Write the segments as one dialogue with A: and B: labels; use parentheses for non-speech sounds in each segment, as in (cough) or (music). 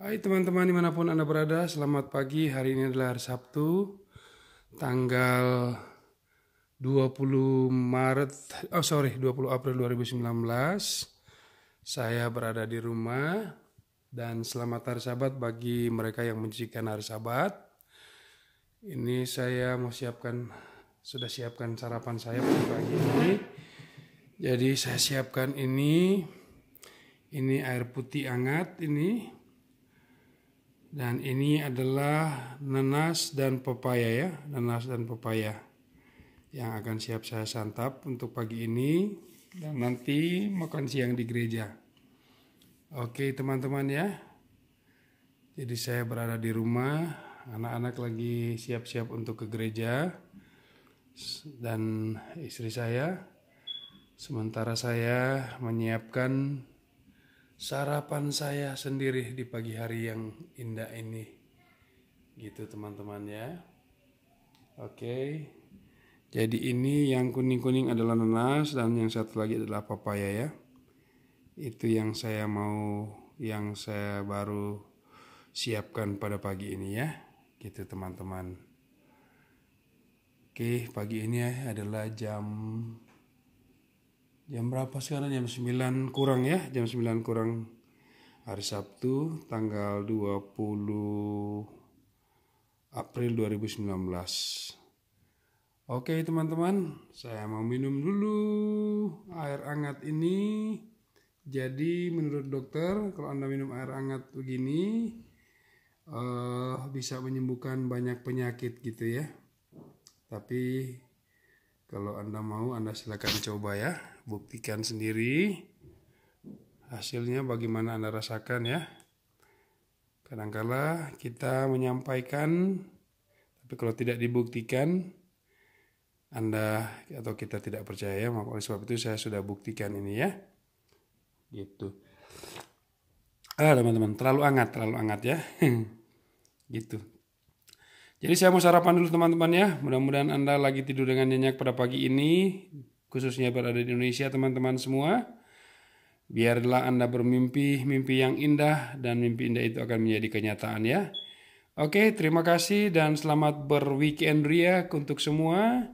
A: Hai teman-teman dimanapun Anda berada, selamat pagi. Hari ini adalah hari Sabtu, tanggal 20 Maret, oh sorry, 20 April 2019. Saya berada di rumah dan selamat hari sabat bagi mereka yang menjijikan hari sabat. Ini saya mau siapkan, sudah siapkan sarapan saya pagi ini. Jadi saya siapkan ini, ini air putih hangat ini dan ini adalah nanas dan pepaya ya, nanas dan pepaya yang akan siap saya santap untuk pagi ini dan nanti makan siang di gereja. Oke teman-teman ya, jadi saya berada di rumah, anak-anak lagi siap-siap untuk ke gereja dan istri saya. Sementara saya menyiapkan sarapan saya sendiri di pagi hari yang indah ini. Gitu teman-teman ya. Oke. Jadi ini yang kuning-kuning adalah nanas dan yang satu lagi adalah papaya ya. Itu yang saya mau yang saya baru siapkan pada pagi ini ya. Gitu teman-teman. Oke, pagi ini adalah jam Jam berapa sekarang? Jam 9 kurang ya, jam 9 kurang hari Sabtu tanggal 20 April 2019. Oke teman-teman, saya mau minum dulu air hangat ini. Jadi menurut dokter, kalau Anda minum air hangat begini uh, bisa menyembuhkan banyak penyakit gitu ya. Tapi kalau Anda mau, Anda silakan coba ya. Buktikan sendiri hasilnya bagaimana Anda rasakan ya. Kadangkala kita menyampaikan, tapi kalau tidak dibuktikan, Anda atau kita tidak percaya, ya. maka oleh sebab itu saya sudah buktikan ini ya. Gitu. Ah teman-teman, terlalu hangat, terlalu hangat ya. (laughs) gitu. Jadi saya mau sarapan dulu teman-teman ya. Mudah-mudahan Anda lagi tidur dengan nyenyak pada pagi ini, khususnya berada di Indonesia teman-teman semua. Biarlah Anda bermimpi, mimpi yang indah dan mimpi indah itu akan menjadi kenyataan ya. Oke, terima kasih dan selamat berweekend Ria untuk semua.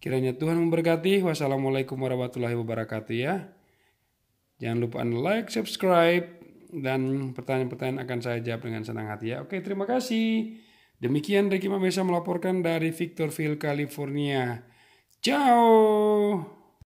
A: Kiranya Tuhan memberkati. Wassalamualaikum warahmatullahi wabarakatuh ya. Jangan lupa Anda like, subscribe, dan pertanyaan-pertanyaan akan saya jawab dengan senang hati ya. Oke, terima kasih. Demikian Ricky Mamesa melaporkan dari Victorville, California. Ciao!